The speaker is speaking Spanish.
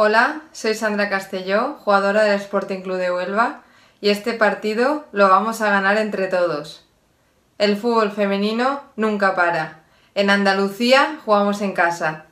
Hola, soy Sandra Castelló, jugadora del Sporting Club de Huelva, y este partido lo vamos a ganar entre todos. El fútbol femenino nunca para. En Andalucía jugamos en casa,